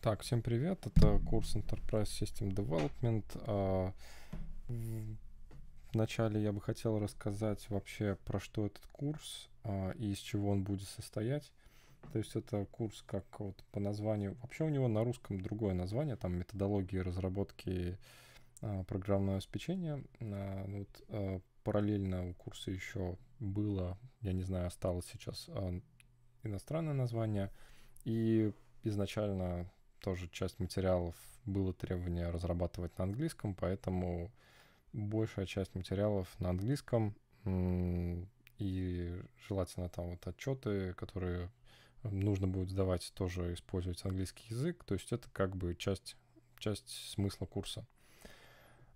Так, всем привет, это курс Enterprise System Development. А, Вначале я бы хотел рассказать вообще про что этот курс а, и из чего он будет состоять. То есть это курс как вот по названию, вообще у него на русском другое название, там методологии разработки а, программного обеспечения. Вот параллельно у курса еще было, я не знаю, осталось сейчас иностранное название. И изначально тоже часть материалов было требование разрабатывать на английском, поэтому большая часть материалов на английском и желательно там вот отчеты, которые нужно будет сдавать, тоже использовать английский язык. То есть это как бы часть, часть смысла курса.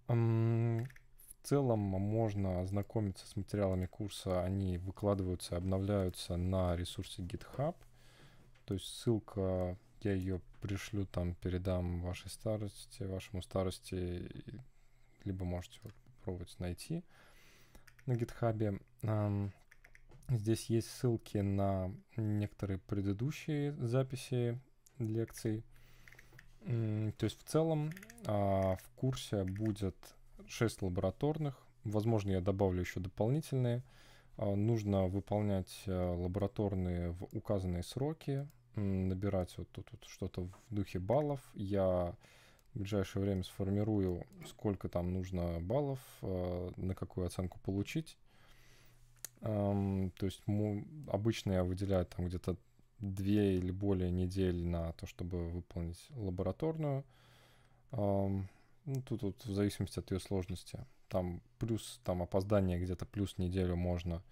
В целом можно ознакомиться с материалами курса. Они выкладываются, обновляются на ресурсе GitHub. То есть ссылка я ее пришлю, там, передам вашей старости, вашему старости, либо можете вот, попробовать найти на гитхабе. Здесь есть ссылки на некоторые предыдущие записи лекций. То есть в целом а, в курсе будет 6 лабораторных. Возможно, я добавлю еще дополнительные. А, нужно выполнять э, лабораторные в указанные сроки набирать вот тут вот что-то в духе баллов. Я в ближайшее время сформирую, сколько там нужно баллов, э, на какую оценку получить. То есть обычно я выделяю там где-то две или более недель на то, чтобы выполнить лабораторную. Ну, тут вот в зависимости от ее сложности. Там плюс там опоздание где-то плюс неделю можно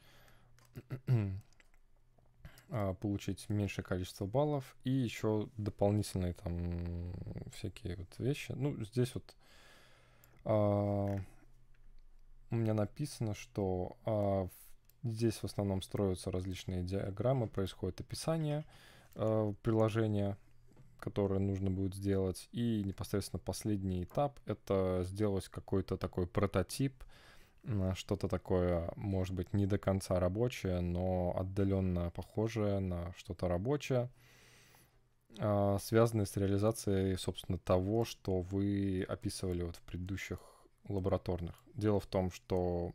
а, получить меньшее количество баллов и еще дополнительные там всякие вот вещи. Ну, здесь вот а, у меня написано, что а, здесь в основном строятся различные диаграммы, происходит описание а, приложения, которое нужно будет сделать, и непосредственно последний этап — это сделать какой-то такой прототип, что-то такое, может быть, не до конца рабочее, но отдаленно похожее на что-то рабочее, а, связанное с реализацией, собственно, того, что вы описывали вот в предыдущих лабораторных. Дело в том, что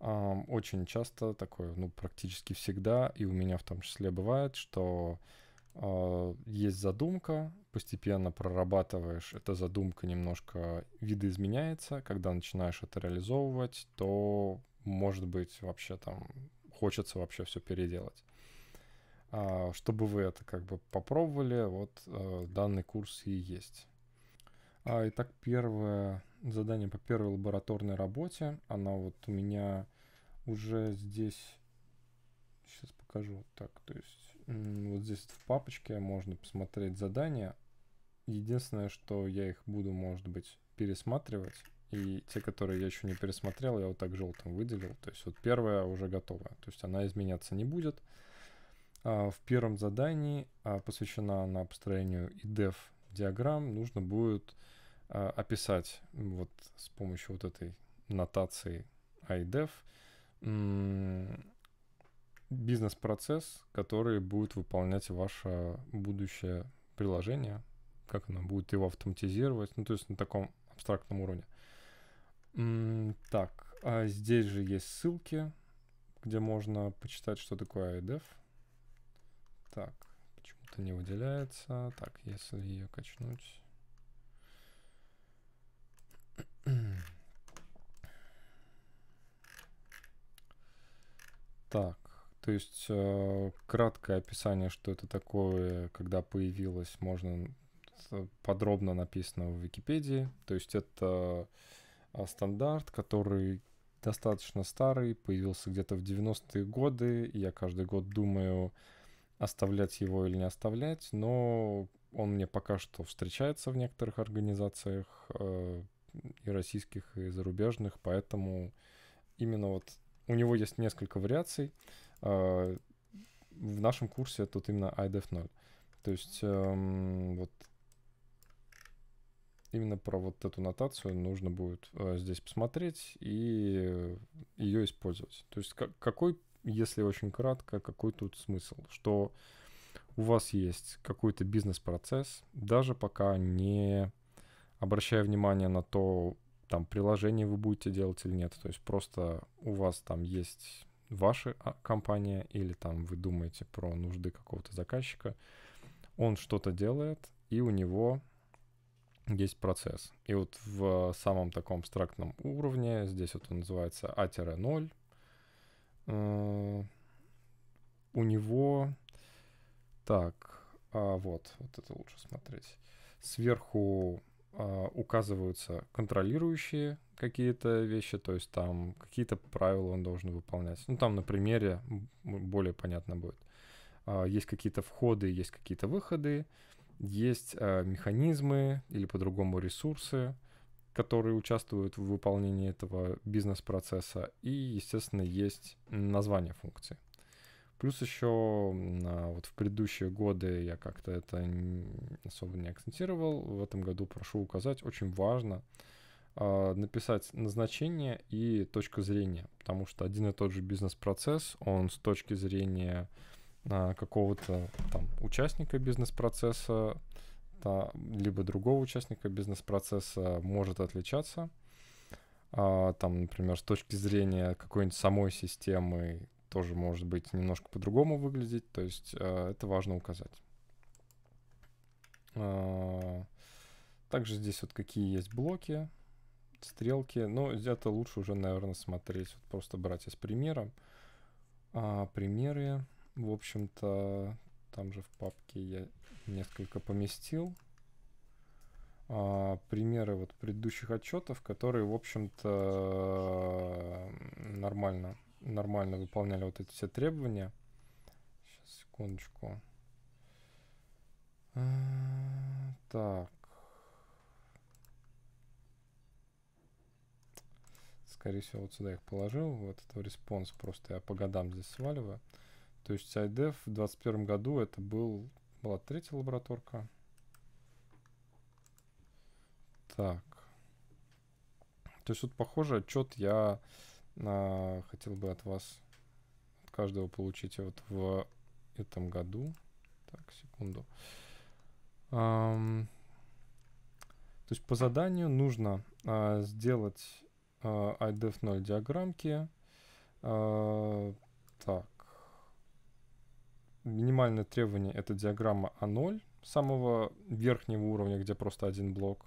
а, очень часто такое, ну, практически всегда, и у меня в том числе бывает, что а, есть задумка, постепенно прорабатываешь, эта задумка немножко видоизменяется, когда начинаешь это реализовывать, то, может быть, вообще там хочется вообще все переделать. А, чтобы вы это как бы попробовали, вот а, данный курс и есть. Итак, первое задание по первой лабораторной работе. Она вот у меня уже здесь... Сейчас покажу. Так, то есть вот здесь в папочке можно посмотреть задания. Единственное, что я их буду, может быть, пересматривать. И те, которые я еще не пересмотрел, я вот так желтым выделил. То есть вот первая уже готова. То есть она изменяться не будет. А, в первом задании, а, посвящена она построению IDEF диаграмм, нужно будет а, описать вот с помощью вот этой нотации IDEF бизнес-процесс, который будет выполнять ваше будущее приложение, как оно будет его автоматизировать, ну, то есть на таком абстрактном уровне. Так, а здесь же есть ссылки, где можно почитать, что такое IDEF. Так, почему-то не выделяется. Так, если ее качнуть... Так, то есть э, краткое описание, что это такое, когда появилось, можно подробно написано в Википедии. То есть это э, стандарт, который достаточно старый, появился где-то в 90-е годы. я каждый год думаю, оставлять его или не оставлять, но он мне пока что встречается в некоторых организациях э, и российских, и зарубежных, поэтому именно вот у него есть несколько вариаций. А, в нашем курсе тут именно IDEF 0. То есть эм, вот именно про вот эту нотацию нужно будет э, здесь посмотреть и ее использовать. То есть какой, если очень кратко, какой тут смысл? Что у вас есть какой-то бизнес-процесс, даже пока не обращая внимание на то, там, приложение вы будете делать или нет. То есть просто у вас там есть ваша а, компания или там вы думаете про нужды какого-то заказчика, он что-то делает, и у него есть процесс. И вот в самом таком абстрактном уровне, здесь вот он называется А-0, э, у него... Так, а вот, вот это лучше смотреть. Сверху а, указываются контролирующие какие-то вещи, то есть там какие-то правила он должен выполнять. Ну, там на примере более понятно будет. А, есть какие-то входы, есть какие-то выходы, есть а, механизмы или по-другому ресурсы, которые участвуют в выполнении этого бизнес-процесса, и, естественно, есть название функции. Плюс еще а, вот в предыдущие годы я как-то это особо не акцентировал. В этом году прошу указать, очень важно а, написать назначение и точка зрения, потому что один и тот же бизнес-процесс, он с точки зрения а, какого-то там участника бизнес-процесса, да, либо другого участника бизнес-процесса может отличаться. А, там, например, с точки зрения какой-нибудь самой системы, тоже может быть немножко по-другому выглядеть, то есть э, это важно указать. Э, также здесь вот какие есть блоки, стрелки, но ну, это лучше уже, наверное, смотреть, вот просто брать из примера. А, примеры, в общем-то, там же в папке я несколько поместил. А, примеры вот предыдущих отчетов, которые, в общем-то, нормально нормально выполняли вот эти все требования. Сейчас, секундочку. Э, так. Скорее всего, вот сюда их положил. Вот это респонс просто я по годам здесь сваливаю. То есть IDEF в 2021 году это был, была третья лабораторка. Так. То есть вот похоже отчет я а, хотел бы от вас, от каждого получить вот в этом году. Так, секунду. Um, то есть по заданию нужно uh, сделать uh, IDEF 0 диаграммки. Uh, так. Минимальное требование это диаграмма А0 самого верхнего уровня, где просто один блок.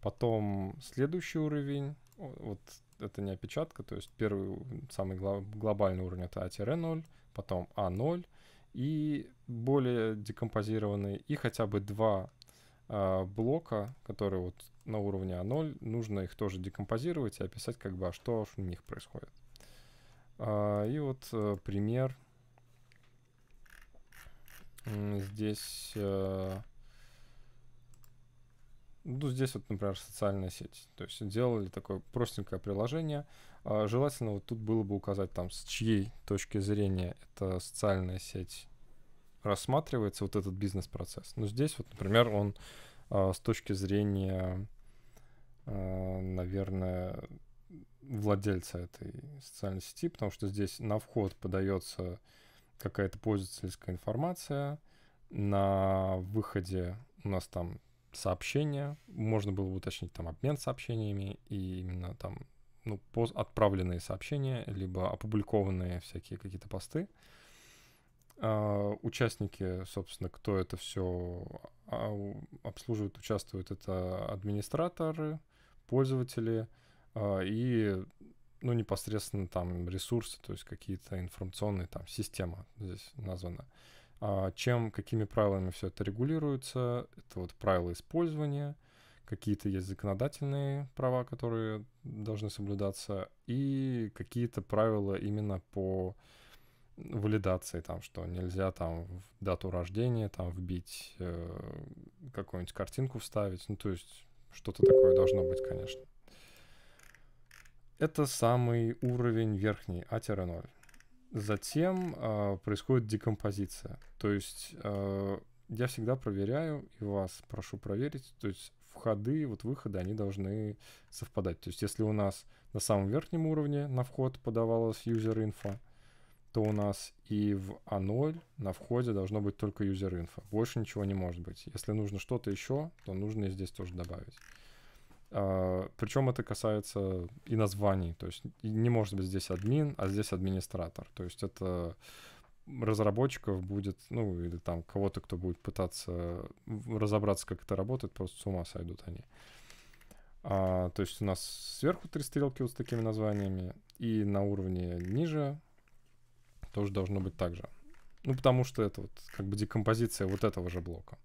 Потом следующий уровень, вот это не опечатка, то есть первый, самый гло- глобальный уровень это А-0, потом А0, и более декомпозированные, и хотя бы два э, блока, которые вот на уровне А0, нужно их тоже декомпозировать и описать, как бы, а что у них происходит. Э, и вот э, пример. Здесь э, ну, здесь вот, например, социальная сеть. То есть делали такое простенькое приложение. А, желательно вот тут было бы указать там, с чьей точки зрения эта социальная сеть рассматривается, вот этот бизнес-процесс. Но здесь вот, например, он а, с точки зрения, а, наверное, владельца этой социальной сети, потому что здесь на вход подается какая-то пользовательская информация, на выходе у нас там сообщения, можно было бы уточнить там обмен сообщениями и именно там ну, пост, отправленные сообщения, либо опубликованные всякие какие-то посты. А, участники, собственно, кто это все а, обслуживает, участвует, это администраторы, пользователи а, и, ну, непосредственно там ресурсы, то есть какие-то информационные там система здесь названа. А, чем, какими правилами все это регулируется. Это вот правила использования, какие-то есть законодательные права, которые должны соблюдаться, и какие-то правила именно по валидации, там, что нельзя там в дату рождения там вбить, э, какую-нибудь картинку вставить, ну, то есть что-то такое должно быть, конечно. Это самый уровень верхний, А-0 затем э, происходит декомпозиция. То есть э, я всегда проверяю и вас прошу проверить. То есть входы, и вот выходы, они должны совпадать. То есть если у нас на самом верхнем уровне на вход подавалась user info, то у нас и в A0 а на входе должно быть только user info. Больше ничего не может быть. Если нужно что-то еще, то нужно и здесь тоже добавить. А, причем это касается и названий, то есть не может быть здесь админ, а здесь администратор. То есть это разработчиков будет, ну или там кого-то, кто будет пытаться разобраться, как это работает, просто с ума сойдут они. А, то есть у нас сверху три стрелки вот с такими названиями, и на уровне ниже тоже должно быть так же. Ну, потому что это вот как бы декомпозиция вот этого же блока.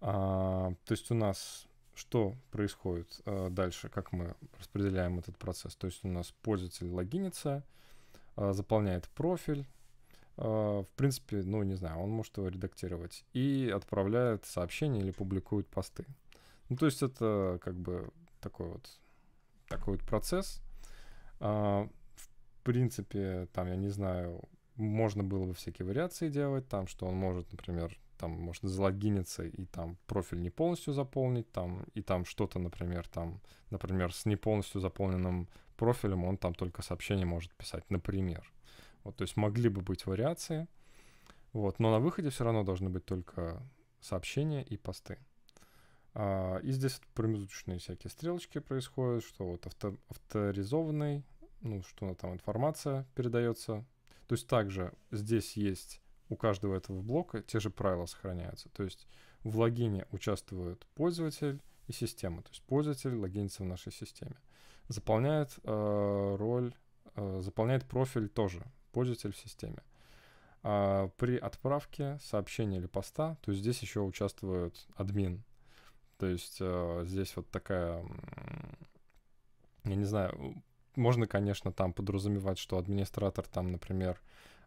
А, то есть у нас что происходит э, дальше, как мы распределяем этот процесс. То есть у нас пользователь логинится, э, заполняет профиль, э, в принципе, ну, не знаю, он может его редактировать, и отправляет сообщения или публикует посты. Ну, то есть это как бы такой вот, такой вот процесс. Э, в принципе, там, я не знаю, можно было бы всякие вариации делать, там, что он может, например, там можно залогиниться и там профиль не полностью заполнить, там, и там что-то, например, там, например, с не полностью заполненным профилем он там только сообщение может писать, например. Вот, то есть могли бы быть вариации, вот, но на выходе все равно должны быть только сообщения и посты. А, и здесь промежуточные всякие стрелочки происходят, что вот авто, авторизованный, ну, что там информация передается. То есть также здесь есть у каждого этого блока те же правила сохраняются. То есть в логине участвует пользователь и система. То есть пользователь логинится в нашей системе. Заполняет э, роль, э, заполняет профиль тоже пользователь в системе. А при отправке сообщения или поста, то есть здесь еще участвует админ. То есть э, здесь вот такая, я не знаю, можно, конечно, там подразумевать, что администратор там, например,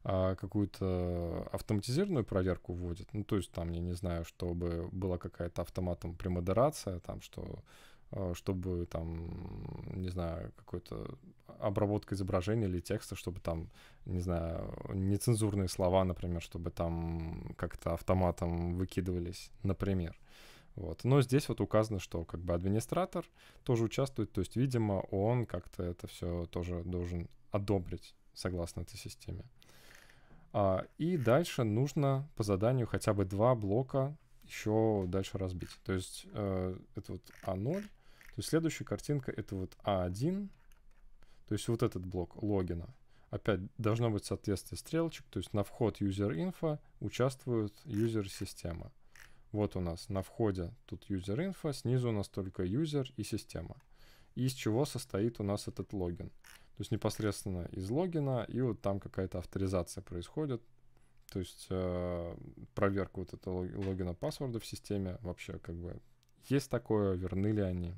а, какую-то автоматизированную проверку вводит, ну, то есть там, я не знаю, чтобы была какая-то автоматом премодерация, там, что а, чтобы там, не знаю, какой-то обработка изображения или текста, чтобы там, не знаю, нецензурные слова, например, чтобы там как-то автоматом выкидывались, например. Вот. Но здесь вот указано, что как бы администратор тоже участвует, то есть, видимо, он как-то это все тоже должен одобрить согласно этой системе. А, и дальше нужно по заданию хотя бы два блока еще дальше разбить. То есть э, это вот А0. То есть следующая картинка это вот А1. То есть вот этот блок логина. Опять должно быть соответствие стрелочек. То есть на вход user-info участвует user-система. Вот у нас на входе тут user-info, снизу у нас только user и система. И из чего состоит у нас этот логин. То есть непосредственно из логина, и вот там какая-то авторизация происходит. То есть э, проверка вот этого логина паспорда в системе вообще как бы есть такое, верны ли они.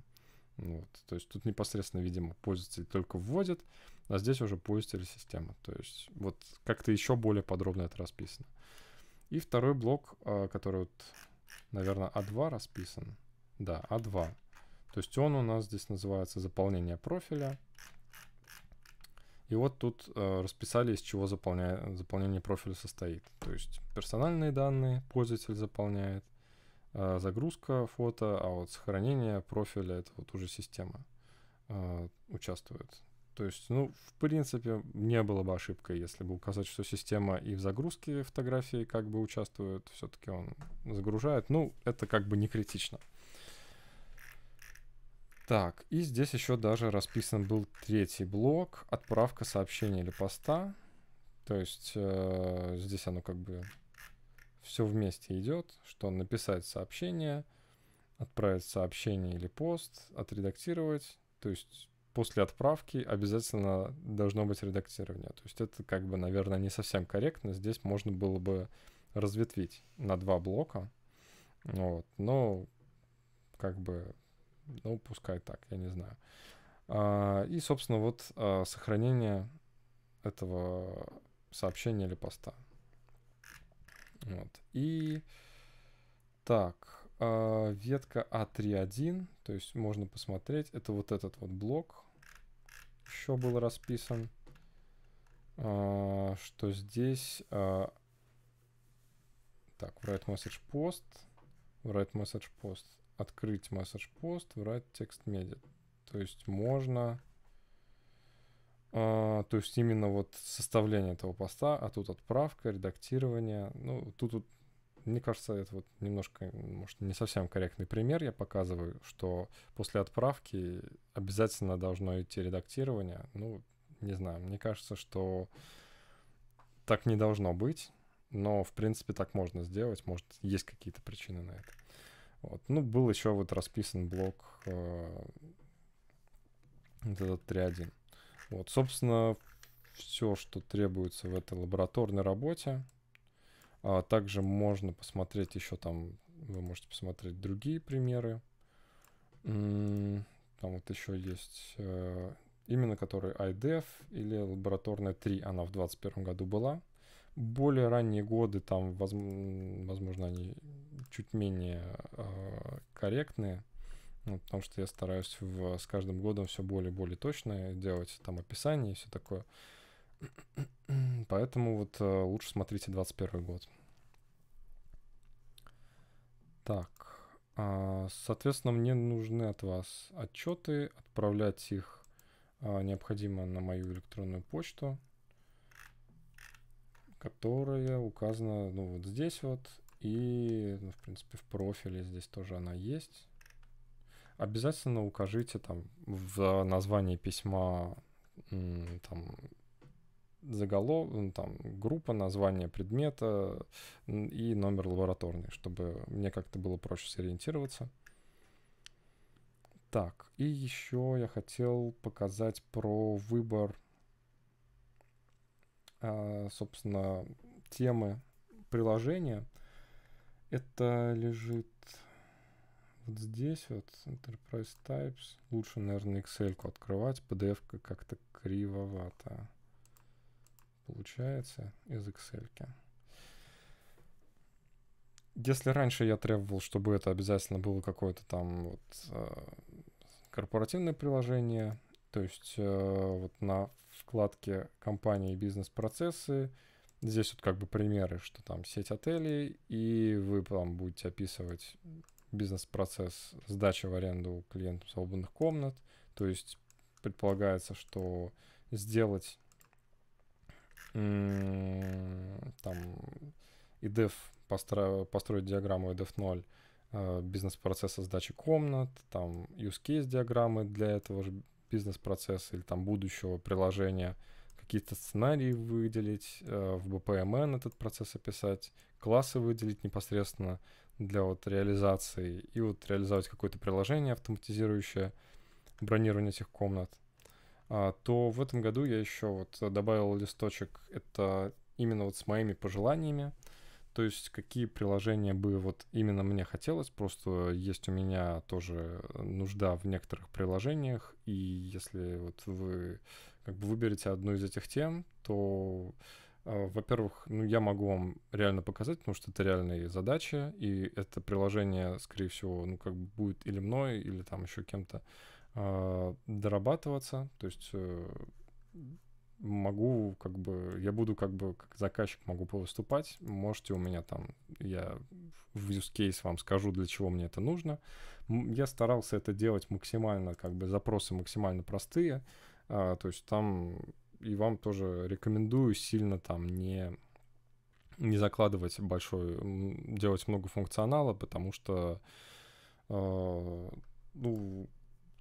Вот. То есть тут непосредственно, видимо, пользователь только вводит, а здесь уже пользователь системы. То есть вот как-то еще более подробно это расписано. И второй блок, э, который вот, наверное, А2 расписан. Да, А2. То есть он у нас здесь называется заполнение профиля. И вот тут э, расписали, из чего заполня... заполнение профиля состоит. То есть персональные данные пользователь заполняет, э, загрузка фото, а вот сохранение профиля это вот уже система э, участвует. То есть, ну, в принципе, не было бы ошибкой, если бы указать, что система и в загрузке фотографии как бы участвует, все-таки он загружает. Ну, это как бы не критично. Так, и здесь еще даже расписан был третий блок, отправка сообщения или поста. То есть э, здесь оно как бы все вместе идет, что написать сообщение, отправить сообщение или пост, отредактировать. То есть после отправки обязательно должно быть редактирование. То есть это как бы, наверное, не совсем корректно. Здесь можно было бы разветвить на два блока. Вот. Но как бы ну, пускай так, я не знаю. А, и, собственно, вот а, сохранение этого сообщения или поста. Вот. И так, а, ветка А3.1, то есть можно посмотреть, это вот этот вот блок еще был расписан, что здесь... так, write message post, write message post открыть message post, врать текст медиа. То есть можно... А, то есть именно вот составление этого поста, а тут отправка, редактирование. Ну, тут, тут мне кажется, это вот немножко, может, не совсем корректный пример я показываю, что после отправки обязательно должно идти редактирование. Ну, не знаю, мне кажется, что так не должно быть, но, в принципе, так можно сделать. Может, есть какие-то причины на это. Вот. Ну, был еще вот расписан блок э, этот 3.1. Вот, собственно, все, что требуется в этой лабораторной работе. А также можно посмотреть еще там, вы можете посмотреть другие примеры. Там вот еще есть э, именно который IDF или лабораторная 3, она в 2021 году была более ранние годы, там, возможно, они чуть менее э, корректные, ну, потому что я стараюсь в, с каждым годом все более и более точно делать там описание и все такое. Поэтому вот э, лучше смотрите 21 год. Так, э, соответственно, мне нужны от вас отчеты, отправлять их э, необходимо на мою электронную почту которая указана, ну, вот здесь вот. И, ну, в принципе, в профиле здесь тоже она есть. Обязательно укажите там в названии письма там заголовок там, группа, название предмета и номер лабораторный, чтобы мне как-то было проще сориентироваться. Так, и еще я хотел показать про выбор а, собственно, темы приложения. Это лежит вот здесь вот, Enterprise Types. Лучше, наверное, Excel открывать. PDF как-то кривовато получается из Excel. -ки. Если раньше я требовал, чтобы это обязательно было какое-то там вот э, корпоративное приложение, то есть э, вот на вкладке компании и бизнес-процессы. Здесь вот как бы примеры, что там сеть отелей, и вы там будете описывать бизнес-процесс сдачи в аренду клиентам свободных комнат. То есть предполагается, что сделать там IDEF, постро построить диаграмму IDEF 0 э, бизнес-процесса сдачи комнат, там use case диаграммы для этого же бизнес-процесса или там будущего приложения, какие-то сценарии выделить, э, в BPMN этот процесс описать, классы выделить непосредственно для вот реализации и вот реализовать какое-то приложение, автоматизирующее бронирование этих комнат, а, то в этом году я еще вот добавил листочек, это именно вот с моими пожеланиями, то есть какие приложения бы вот именно мне хотелось, просто есть у меня тоже нужда в некоторых приложениях, и если вот вы как бы выберете одну из этих тем, то а, во-первых, ну, я могу вам реально показать, потому что это реальные задачи, и это приложение, скорее всего, ну, как бы будет или мной, или там еще кем-то э, дорабатываться. То есть э, могу как бы, я буду как бы как заказчик могу повыступать, можете у меня там, я в use case вам скажу, для чего мне это нужно. Я старался это делать максимально, как бы запросы максимально простые, а, то есть там и вам тоже рекомендую сильно там не не закладывать большой, делать много функционала, потому что э, ну,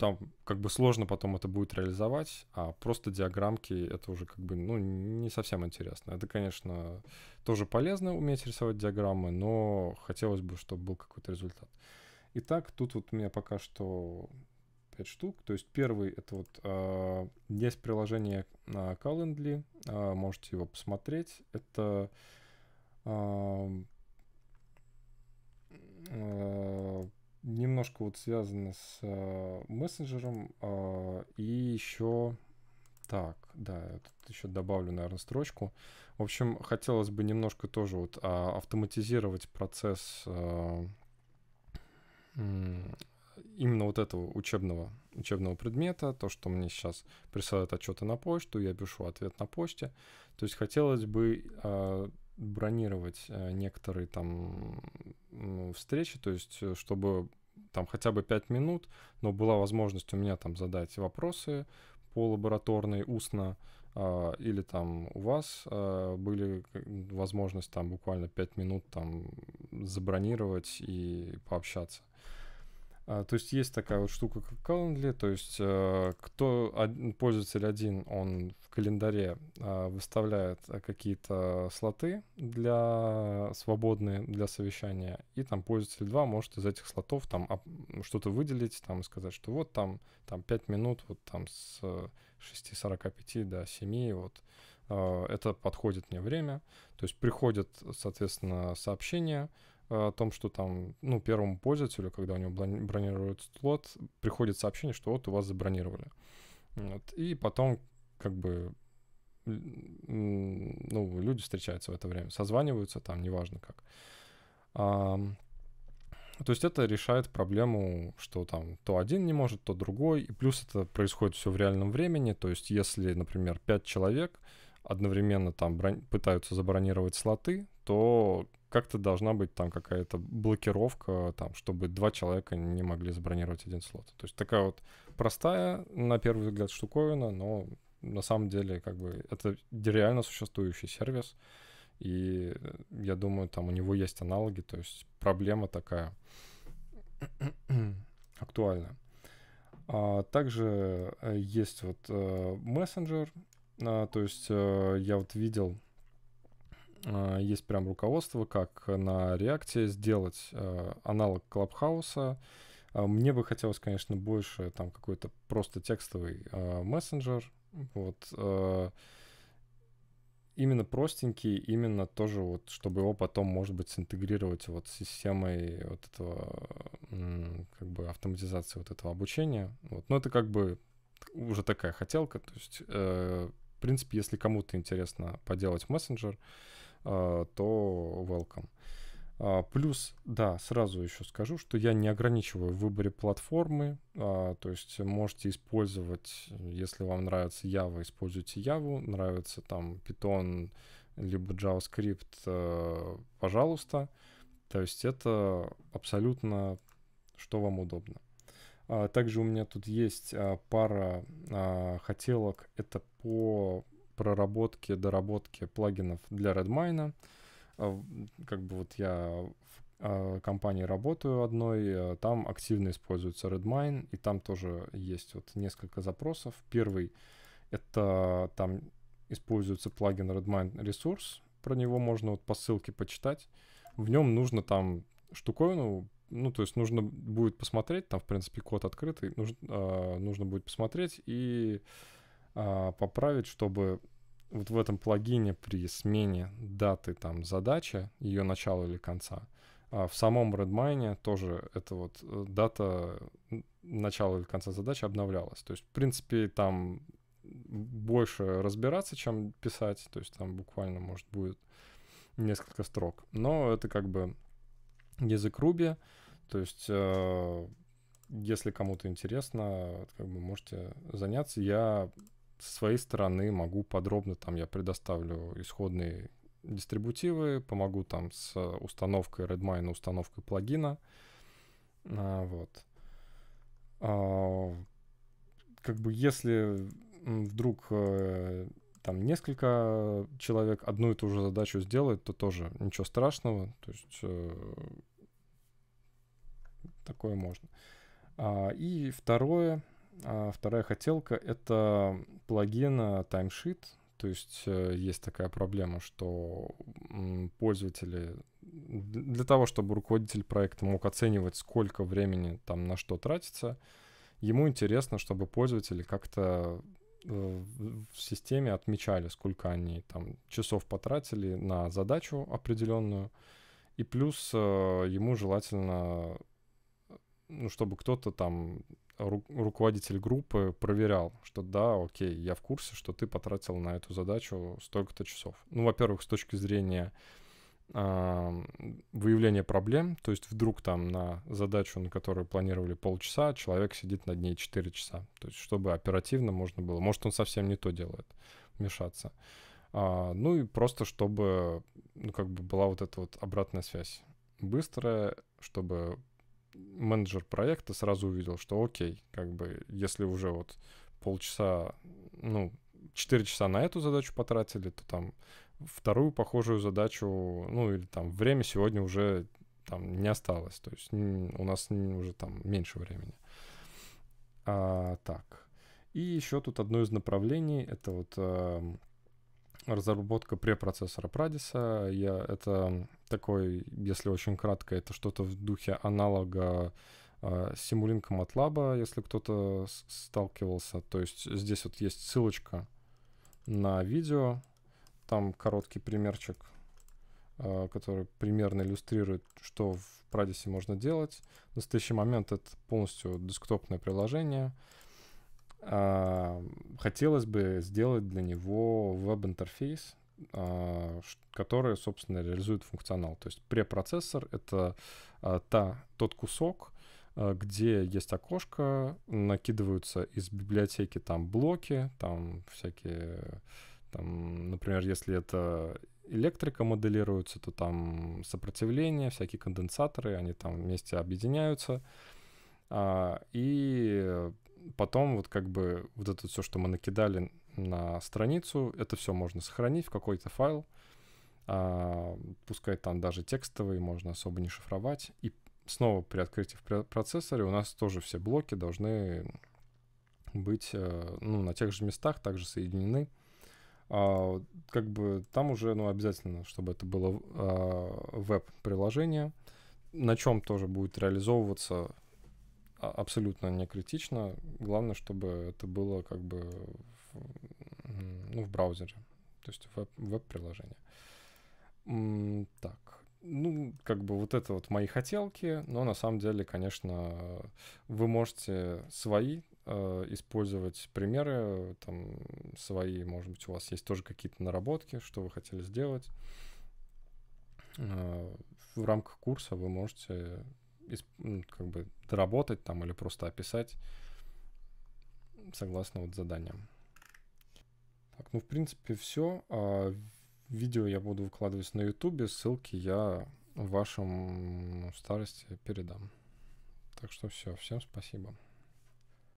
там как бы сложно потом это будет реализовать, а просто диаграммки — это уже как бы, ну, не совсем интересно. Это, конечно, тоже полезно уметь рисовать диаграммы, но хотелось бы, чтобы был какой-то результат. Итак, тут вот у меня пока что 5 штук. То есть первый — это вот э, есть приложение э, Calendly, э, можете его посмотреть. Это э, э немножко вот связано с э, мессенджером. Э, и еще... Так, да, я тут еще добавлю, наверное, строчку. В общем, хотелось бы немножко тоже вот а, автоматизировать процесс а, именно вот этого учебного, учебного предмета, то, что мне сейчас присылают отчеты на почту, я пишу ответ на почте. То есть хотелось бы а, бронировать э, некоторые там встречи, то есть э, чтобы там хотя бы 5 минут, но была возможность у меня там задать вопросы по лабораторной устно, а, или там у вас э, были возможность там буквально 5 минут там забронировать и пообщаться. А, то есть есть такая вот штука, как Calendly, то есть э, кто пользователь один, он в календаре а, выставляет э, какие-то слоты для свободные для совещания, и там пользователь 2 может из этих слотов там что-то выделить, там сказать, что вот там, там 5 минут, вот там с 6.45 до 7, вот э, это подходит мне время. То есть приходят, соответственно, сообщения, о том, что там, ну, первому пользователю, когда у него бронируют слот, приходит сообщение, что вот у вас забронировали. Вот. И потом, как бы, ну, люди встречаются в это время, созваниваются там, неважно как. А, то есть это решает проблему, что там то один не может, то другой, и плюс это происходит все в реальном времени, то есть если, например, пять человек, одновременно там брон... пытаются забронировать слоты, то как-то должна быть там какая-то блокировка, там, чтобы два человека не могли забронировать один слот. То есть такая вот простая, на первый взгляд, штуковина, но на самом деле, как бы, это реально существующий сервис, и я думаю, там у него есть аналоги, то есть проблема такая актуальная. А также э, есть вот э, мессенджер, а, то есть э, я вот видел, а, есть прям руководство, как на реакте сделать э, аналог Клабхауса. А, мне бы хотелось, конечно, больше там какой-то просто текстовый а, мессенджер. Вот э, именно простенький, именно тоже вот, чтобы его потом, может быть, синтегрировать вот с системой вот этого, как бы, автоматизации вот этого обучения. Вот. Но это как бы уже такая хотелка, то есть принципе, если кому-то интересно поделать мессенджер, э, то welcome. А, плюс, да, сразу еще скажу, что я не ограничиваю в выборе платформы, а, то есть можете использовать, если вам нравится Java, используйте Java, нравится там Python, либо JavaScript, э, пожалуйста. То есть это абсолютно что вам удобно. А, также у меня тут есть а, пара а, хотелок. Это по проработке, доработке плагинов для Redmine. Как бы вот я в компании работаю одной, там активно используется Redmine, и там тоже есть вот несколько запросов. Первый — это там используется плагин Redmine Resource, про него можно вот по ссылке почитать. В нем нужно там штуковину ну, то есть нужно будет посмотреть, там, в принципе, код открытый, нужно, э, а, нужно будет посмотреть и э, поправить, чтобы вот в этом плагине при смене даты там задачи, ее начала или конца, а в самом Redmine тоже эта вот э, дата начала или конца задачи обновлялась. То есть, в принципе, там больше разбираться, чем писать, то есть там буквально, может, будет несколько строк. Но это как бы язык Ruby. То есть, э, если кому-то интересно, как бы можете заняться. Я со своей стороны могу подробно, там я предоставлю исходные дистрибутивы, помогу там с установкой Redmine, установкой плагина. А, вот. А, как бы если вдруг э, там несколько человек одну и ту же задачу сделают то тоже ничего страшного. То есть э, такое можно. А, и второе, а, вторая хотелка — это плагин а, TimeSheet. То есть э, есть такая проблема, что м, пользователи для того, чтобы руководитель проекта мог оценивать, сколько времени там на что тратится, ему интересно, чтобы пользователи как-то в системе отмечали, сколько они там часов потратили на задачу определенную, и плюс э, ему желательно, ну, чтобы кто-то там, ру- руководитель группы проверял, что да, окей, я в курсе, что ты потратил на эту задачу столько-то часов. Ну, во-первых, с точки зрения а, выявление проблем, то есть вдруг там на задачу, на которую планировали полчаса, человек сидит над ней 4 часа, то есть чтобы оперативно можно было, может он совсем не то делает, мешаться. А, ну и просто чтобы, ну как бы была вот эта вот обратная связь быстрая, чтобы менеджер проекта сразу увидел, что окей, как бы если уже вот полчаса, ну 4 часа на эту задачу потратили, то там вторую похожую задачу, ну или там время сегодня уже там не осталось, то есть у нас уже там меньше времени. А, так. И еще тут одно из направлений, это вот э, разработка препроцессора Прадиса. Я, это такой, если очень кратко, это что-то в духе аналога э, Simulink MATLAB, если кто-то сталкивался. То есть здесь вот есть ссылочка на видео, там короткий примерчик, э, который примерно иллюстрирует, что в Прадисе можно делать. В настоящий момент это полностью десктопное приложение. А, хотелось бы сделать для него веб-интерфейс, а, который, собственно, реализует функционал. То есть препроцессор — это а, та, тот кусок, э, где есть окошко, накидываются из библиотеки там блоки, там всякие там, например, если это электрика моделируется, то там сопротивление, всякие конденсаторы, они там вместе объединяются. А, и потом вот как бы вот это все, что мы накидали на страницу, это все можно сохранить в какой-то файл. А, пускай там даже текстовый, можно особо не шифровать. И снова при открытии в процессоре у нас тоже все блоки должны быть э, ну, на тех же местах, также соединены. А, как бы там уже, ну, обязательно, чтобы это было а, веб-приложение, на чем тоже будет реализовываться а, абсолютно не критично. Главное, чтобы это было как бы в, ну, в браузере, то есть веб, веб-приложение. так, ну, как бы вот это вот мои хотелки, но на самом деле, конечно, вы можете свои Э, использовать примеры э, там свои, может быть, у вас есть тоже какие-то наработки, что вы хотели сделать. Э, в рамках курса вы можете ну, как бы доработать там или просто описать согласно вот заданиям. Так, ну, в принципе, все. А видео я буду выкладывать на YouTube, ссылки я в вашем ну, старости передам. Так что все, всем спасибо.